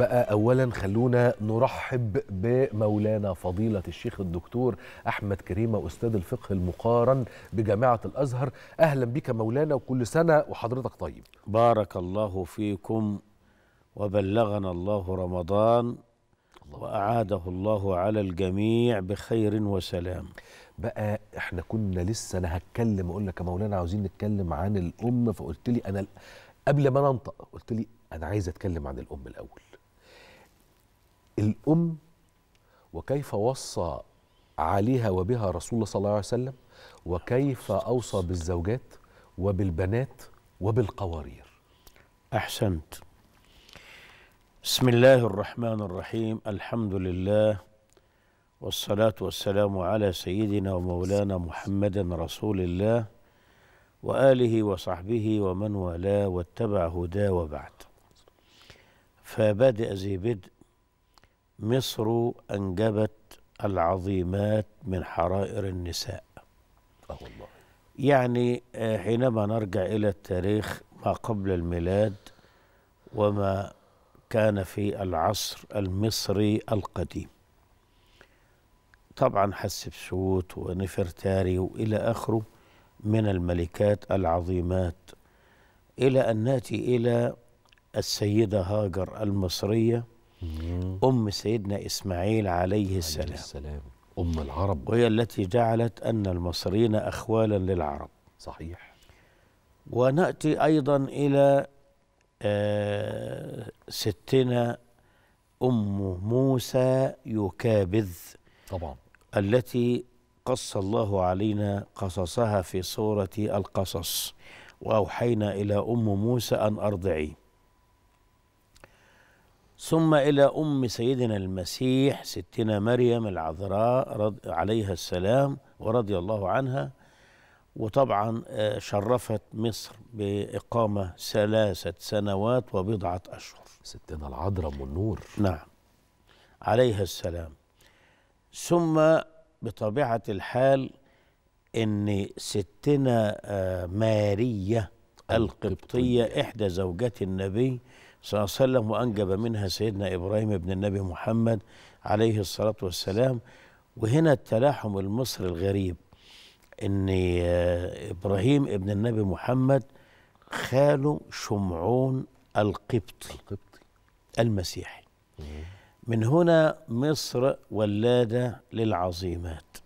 بقى اولا خلونا نرحب بمولانا فضيله الشيخ الدكتور احمد كريمه استاذ الفقه المقارن بجامعه الازهر اهلا بك مولانا وكل سنه وحضرتك طيب بارك الله فيكم وبلغنا الله رمضان واعاده الله على الجميع بخير وسلام بقى احنا كنا لسه انا هتكلم اقول لك يا مولانا عاوزين نتكلم عن الام فقلت لي انا قبل ما ننطق قلت لي انا عايز اتكلم عن الام الاول الأم وكيف وصى عليها وبها رسول الله صلى الله عليه وسلم وكيف أوصى بالزوجات وبالبنات وبالقوارير أحسنت بسم الله الرحمن الرحيم الحمد لله والصلاة والسلام على سيدنا ومولانا محمد رسول الله وآله وصحبه ومن والاه واتبع هداه وبعد فبادئ ذي بدء مصر أنجبت العظيمات من حرائر النساء أه والله يعني آه، حينما نرجع إلى التاريخ ما قبل الميلاد وما كان في العصر المصري القديم طبعا حسبسوت ونفرتاري وإلى آخره من الملكات العظيمات إلى أن نأتي إلى السيدة هاجر المصرية أم سيدنا إسماعيل عليه السلام, عليه السلام أم العرب وهي التي جعلت أن المصريين أخوالا للعرب صحيح ونأتي أيضا إلى آه ستنا أم موسى يكابذ طبعا التي قص الله علينا قصصها في سورة القصص وأوحينا إلى أم موسى أن أرضعيه ثم إلى أم سيدنا المسيح ستنا مريم العذراء عليها السلام ورضي الله عنها وطبعا آه، شرفت مصر بإقامة ثلاثة سنوات وبضعة أشهر ستنا العذراء والنور النور نعم عليها السلام ثم بطبيعة الحال أن ستنا آه، مارية القبطية إحدى زوجات النبي صلى الله عليه وسلم وأنجب منها سيدنا إبراهيم ابن النبي محمد عليه الصلاة والسلام وهنا التلاحم المصري الغريب ان ابراهيم ابن النبي محمد خاله شمعون القبطي القبطي المسيحي من هنا مصر ولادة للعظيمات